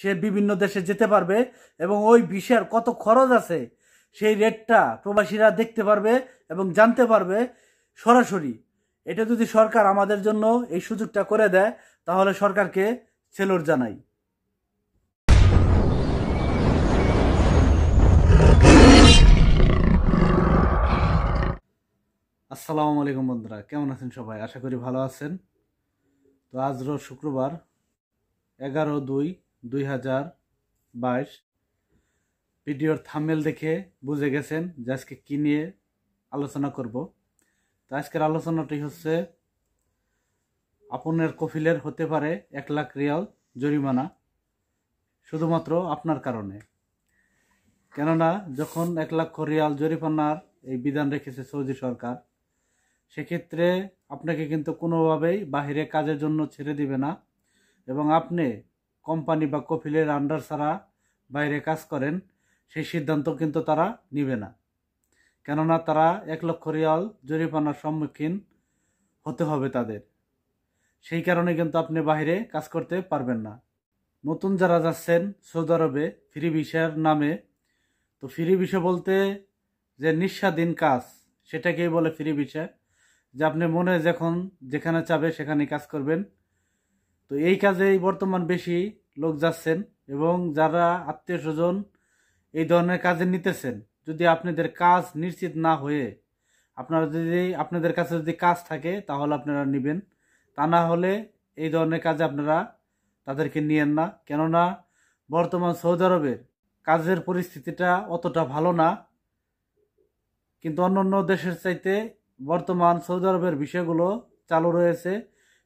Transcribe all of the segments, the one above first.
সে বিভিন্ন দেশে যেতে পারবে এবং ওই ভিসার কত খরচ আছে সেই রেটটা প্রবাসীরা দেখতে পারবে এবং জানতে পারবে সরাসরি এটা যদি সরকার আমাদের জন্য এই সুযোগটা করে দেয় তাহলে সরকারকে সেলোর জানাই আসসালামু আলাইকুম বন্ধুরা কেমন আছেন সবাই আশা করি ভালো আছেন তো আজ শুক্রবার এগারো দুই দুই হাজার বাইশ ভিডিওর থামেল দেখে বুঝে গেছেন যে আজকে কী নিয়ে আলোচনা করব তো আজকের আলোচনাটি হচ্ছে আপনের কফিলের হতে পারে এক লাখ রিয়াল জরিমানা শুধুমাত্র আপনার কারণে কেননা যখন এক লক্ষ রিয়াল জরিমানার এই বিধান রেখেছে সৌদি সরকার সেক্ষেত্রে আপনাকে কিন্তু কোনোভাবেই বাহিরে কাজের জন্য ছেড়ে দিবে না এবং আপনি কোম্পানি বা কফিলের আন্ডার ছাড়া বাইরে কাজ করেন সেই সিদ্ধান্ত কিন্তু তারা নিবে না কেননা তারা এক লক্ষ রিয়াল জরিমানার সম্মুখীন হতে হবে তাদের সেই কারণে কিন্তু আপনি বাইরে কাজ করতে পারবেন না নতুন যারা যাচ্ছেন সৌদি আরবে ফ্রি ভিসার নামে তো ফ্রি ভিসা বলতে যে নিঃস্বাধীন কাজ সেটাকেই বলে ফ্রি ভিসা যে আপনি মনে যখন যেখানে চাবে সেখানে কাজ করবেন তো এই কাজেই বর্তমান বেশি লোক যাচ্ছেন এবং যারা আত্মীয় স্বজন এই ধরনের কাজে নিতেছেন যদি আপনাদের কাজ নিশ্চিত না হয়ে আপনারা যদি আপনাদের কাছে যদি কাজ থাকে তাহলে আপনারা নেবেন তা না হলে এই ধরনের কাজে আপনারা তাদেরকে নিয়েন না কেননা বর্তমান সৌদি আরবের কাজের পরিস্থিতিটা অতটা ভালো না কিন্তু অন্য অন্য দেশের চাইতে বর্তমান সৌদি আরবের বিষয়গুলো চালু রয়েছে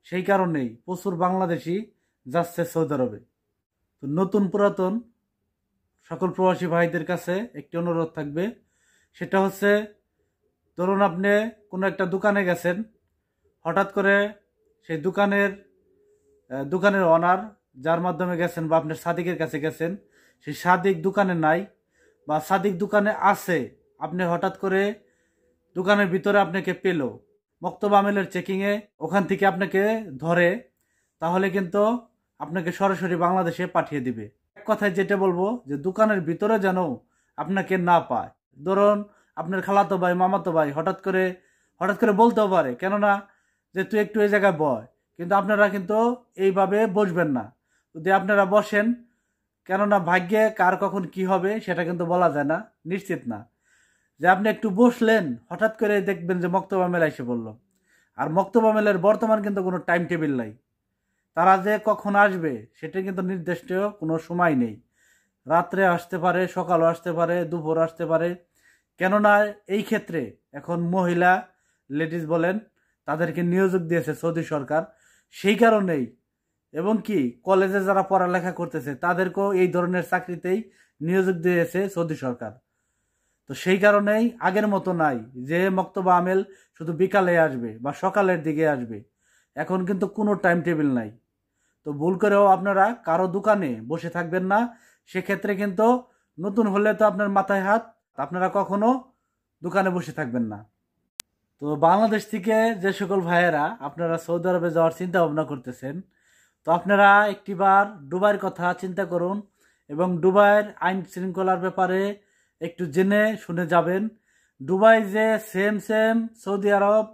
সেই কারণেই প্রচুর বাংলাদেশি যাচ্ছে সৌদি আরবে তো নতুন পুরাতন সকল প্রবাসী ভাইদের কাছে একটি অনুরোধ থাকবে সেটা হচ্ছে ধরুন আপনি কোনো একটা দোকানে গেছেন হঠাৎ করে সেই দোকানের দোকানের অনার যার মাধ্যমে গেছেন বা আপনার সাদিকের কাছে গেছেন সেই সাদিক দোকানে নাই বা সাদিক দোকানে আছে আপনি হঠাৎ করে দোকানের ভিতরে আপনাকে পেলো মক্তব আমেলের চেকিংয়ে ওখান থেকে আপনাকে ধরে তাহলে কিন্তু আপনাকে সরাসরি বাংলাদেশে পাঠিয়ে দিবে এক কথায় যেটা বলবো যে দোকানের ভিতরে যেন আপনাকে না পায় ধরুন আপনার খালাতো ভাই মামাতো ভাই হঠাৎ করে হঠাৎ করে বলতেও পারে কেননা যে তুই একটু এই জায়গায় বয় কিন্তু আপনারা কিন্তু এইভাবে বসবেন না যদি আপনারা বসেন কেননা ভাগ্যে কার কখন কি হবে সেটা কিন্তু বলা যায় না নিশ্চিত না যে আপনি একটু বসলেন হঠাৎ করে দেখবেন যে মক্তবা মেলা এসে পড়লো আর মক্তবা মেলার বর্তমান কিন্তু কোনো টাইম টেবিল নাই তারা যে কখন আসবে সেটা কিন্তু নির্দিষ্ট কোনো সময় নেই রাত্রে আসতে পারে সকালও আসতে পারে দুপুর আসতে পারে কেননা এই ক্ষেত্রে এখন মহিলা লেডিস বলেন তাদেরকে নিয়োগ দিয়েছে সৌদি সরকার সেই কারণেই এবং কি কলেজে যারা পড়ালেখা করতেছে তাদেরকেও এই ধরনের চাকরিতেই নিয়োগ দিয়েছে সৌদি সরকার তো সেই কারণেই আগের মতো নাই যে মক্তবা আমেল শুধু বিকালে আসবে বা সকালের দিকে আসবে এখন কিন্তু কোনো টাইম টেবিল নাই তো ভুল করেও আপনারা কারো দোকানে বসে থাকবেন না সেক্ষেত্রে কিন্তু নতুন হলে তো আপনার মাথায় হাত আপনারা কখনো দোকানে বসে থাকবেন না তো বাংলাদেশ থেকে যে সকল ভাইয়েরা আপনারা সৌদি আরবে যাওয়ার চিন্তা ভাবনা করতেছেন তো আপনারা একটিবার ডুবাইয়ের কথা চিন্তা করুন এবং ডুবাইয়ের আইন শৃঙ্খলার ব্যাপারে একটু জেনে শুনে যাবেন দুবাই যে সেম সেম সৌদি আরব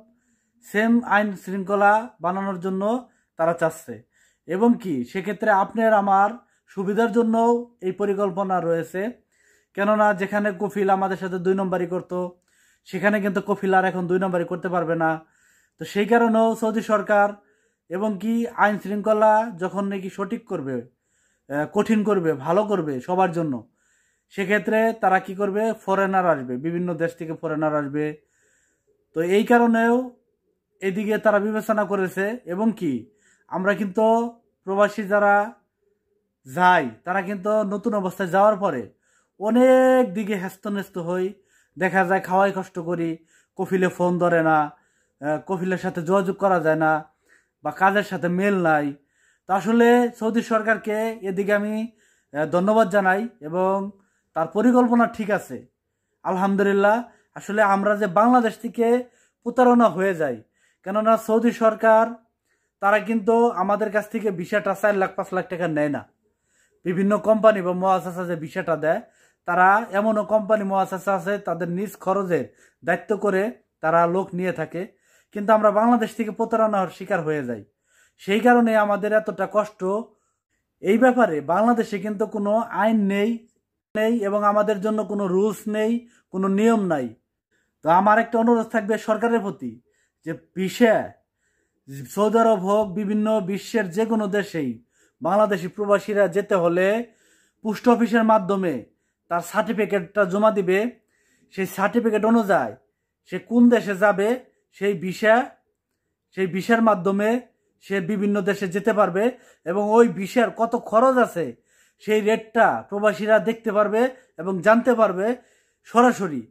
সেম আইন শৃঙ্খলা বানানোর জন্য তারা চাচ্ছে এবং কি সেক্ষেত্রে আপনার আমার সুবিধার জন্যও এই পরিকল্পনা রয়েছে কেননা যেখানে কফিল আমাদের সাথে দুই নম্বরই করত সেখানে কিন্তু কফিল আর এখন দুই নম্বরই করতে পারবে না তো সেই কারণেও সৌদি সরকার এবং কি আইন শৃঙ্খলা যখন নাকি সঠিক করবে কঠিন করবে ভালো করবে সবার জন্য সেক্ষেত্রে তারা কি করবে ফরেনার আসবে বিভিন্ন দেশ থেকে ফরেনার আসবে তো এই কারণেও এদিকে তারা বিবেচনা করেছে এবং কি আমরা কিন্তু প্রবাসী যারা যাই তারা কিন্তু নতুন অবস্থায় যাওয়ার পরে অনেক দিকে ন্যস্ত হই দেখা যায় খাওয়াই কষ্ট করি কফিলে ফোন ধরে না কফিলের সাথে যোগাযোগ করা যায় না বা কাজের সাথে মেল নাই তো আসলে সৌদি সরকারকে এদিকে আমি ধন্যবাদ জানাই এবং তার পরিকল্পনা ঠিক আছে আলহামদুলিল্লাহ আসলে আমরা যে বাংলাদেশ থেকে প্রতারণা হয়ে যাই কেননা সৌদি সরকার তারা কিন্তু আমাদের কাছ থেকে ভিসাটা চার লাখ পাঁচ লাখ টাকা নেয় না বিভিন্ন কোম্পানি বা মহাশাসা যে ভিসাটা দেয় তারা এমনও কোম্পানি মহাশাসা আছে তাদের নিজ খরচে দায়িত্ব করে তারা লোক নিয়ে থাকে কিন্তু আমরা বাংলাদেশ থেকে প্রতারণার শিকার হয়ে যাই সেই কারণে আমাদের এতটা কষ্ট এই ব্যাপারে বাংলাদেশে কিন্তু কোনো আইন নেই নেই এবং আমাদের জন্য কোনো রুলস নেই কোনো নিয়ম নাই তো আমার একটা অনুরোধ থাকবে সরকারের প্রতি যে পিসে সৌদি আরব হোক বিভিন্ন বিশ্বের যে কোনো দেশেই বাংলাদেশি প্রবাসীরা যেতে হলে পোস্ট অফিসের মাধ্যমে তার সার্টিফিকেটটা জমা দিবে সেই সার্টিফিকেট অনুযায়ী সে কোন দেশে যাবে সেই ভিসা সেই বিষের মাধ্যমে সে বিভিন্ন দেশে যেতে পারবে এবং ওই ভিসার কত খরচ আছে সেই রেটটা প্রবাসীরা দেখতে পারবে এবং জানতে পারবে সরাসরি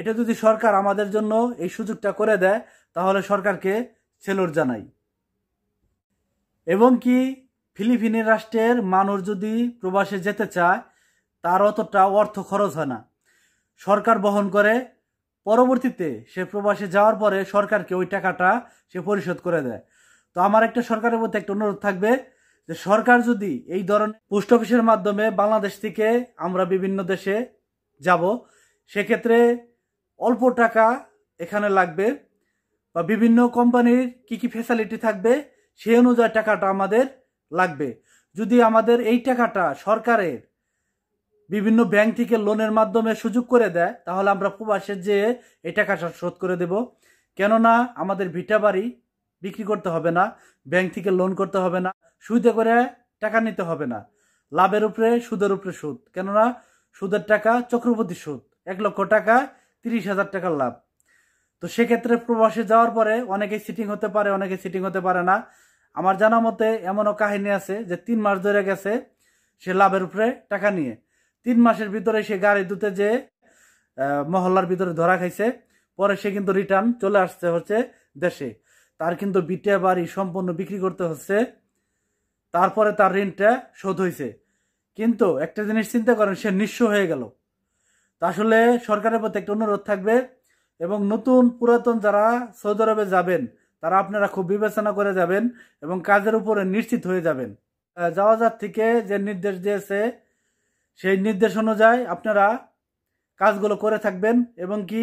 এটা যদি সরকার আমাদের জন্য এই সুযোগটা করে দেয় তাহলে সরকারকে সেলোর জানাই এবং কি ফিলিপিনের রাষ্ট্রের মানুষ যদি প্রবাসে যেতে চায় তার অতটা অর্থ খরচ হয় না সরকার বহন করে পরবর্তীতে সে প্রবাসে যাওয়ার পরে সরকারকে ওই টাকাটা সে পরিশোধ করে দেয় তো আমার একটা সরকারের প্রতি একটা অনুরোধ থাকবে যে সরকার যদি এই ধরনের পোস্ট অফিসের মাধ্যমে বাংলাদেশ থেকে আমরা বিভিন্ন দেশে যাব সেক্ষেত্রে অল্প টাকা এখানে লাগবে বা বিভিন্ন কোম্পানির কি কি ফ্যাসিলিটি থাকবে সে অনুযায়ী টাকাটা আমাদের লাগবে যদি আমাদের এই টাকাটা সরকারের বিভিন্ন ব্যাংক থেকে লোনের মাধ্যমে সুযোগ করে দেয় তাহলে আমরা প্রবাসে যেয়ে এই টাকাটা শোধ করে দেব কেননা আমাদের ভিটা বাড়ি বিক্রি করতে হবে না ব্যাংক থেকে লোন করতে হবে না সুদে করে টাকা নিতে হবে না লাভের উপরে সুদের উপরে সুদ কেননা সুদের টাকা চক্রবর্তী সুদ এক লক্ষ টাকা তিরিশ হাজার টাকার লাভ তো সেক্ষেত্রে প্রবাসে যাওয়ার পরে অনেকে সিটিং হতে পারে অনেকে সিটিং হতে পারে না আমার জানা মতে এমনও কাহিনী আছে যে তিন মাস ধরে গেছে সে লাভের উপরে টাকা নিয়ে তিন মাসের ভিতরে সে গাড়ি দুতে যে মহল্লার ভিতরে ধরা খাইছে পরে সে কিন্তু রিটার্ন চলে আসতে হচ্ছে দেশে তার কিন্তু বিটে বাড়ি সম্পূর্ণ বিক্রি করতে হচ্ছে তারপরে তার ঋণটা শোধ হয়েছে কিন্তু একটা জিনিস চিন্তা করেন সে নিঃস্ব হয়ে গেল তা আসলে সরকারের প্রতি একটা অনুরোধ থাকবে এবং নতুন পুরাতন যারা সৌদি আরবে যাবেন তারা আপনারা খুব বিবেচনা করে যাবেন এবং কাজের উপরে নিশ্চিত হয়ে যাবেন যাওয়াজার থেকে যে নির্দেশ দিয়েছে সেই নির্দেশ অনুযায়ী আপনারা কাজগুলো করে থাকবেন এবং কি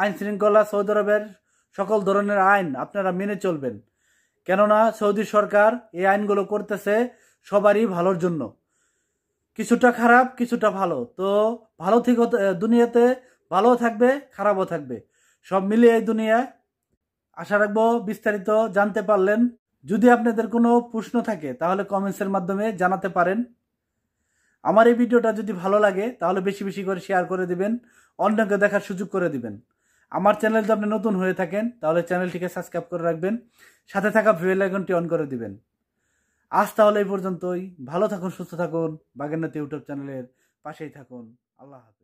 আইন শৃঙ্খলা সৌদি আরবের সকল ধরনের আইন আপনারা মেনে চলবেন কেননা সৌদি সরকার এই আইনগুলো করতেছে সবারই ভালোর জন্য কিছুটা খারাপ কিছুটা ভালো তো ভালো থেকে দুনিয়াতে ভালো থাকবে খারাপও থাকবে সব মিলিয়ে এই দুনিয়ায় আশা রাখবো বিস্তারিত জানতে পারলেন যদি আপনাদের কোনো প্রশ্ন থাকে তাহলে কমেন্টসের মাধ্যমে জানাতে পারেন আমার এই ভিডিওটা যদি ভালো লাগে তাহলে বেশি বেশি করে শেয়ার করে দিবেন অন্যকে দেখার সুযোগ করে দিবেন আমার চ্যানেল যদি আপনি নতুন হয়ে থাকেন তাহলে চ্যানেলটিকে সাবস্ক্রাইব করে রাখবেন সাথে থাকা বেল আইকনটি অন করে দিবেন আজ তাহলে এই পর্যন্তই ভালো থাকুন সুস্থ থাকুন বাগেন্নাথ ইউটিউব চ্যানেলের পাশেই থাকুন আল্লাহ হাফিজ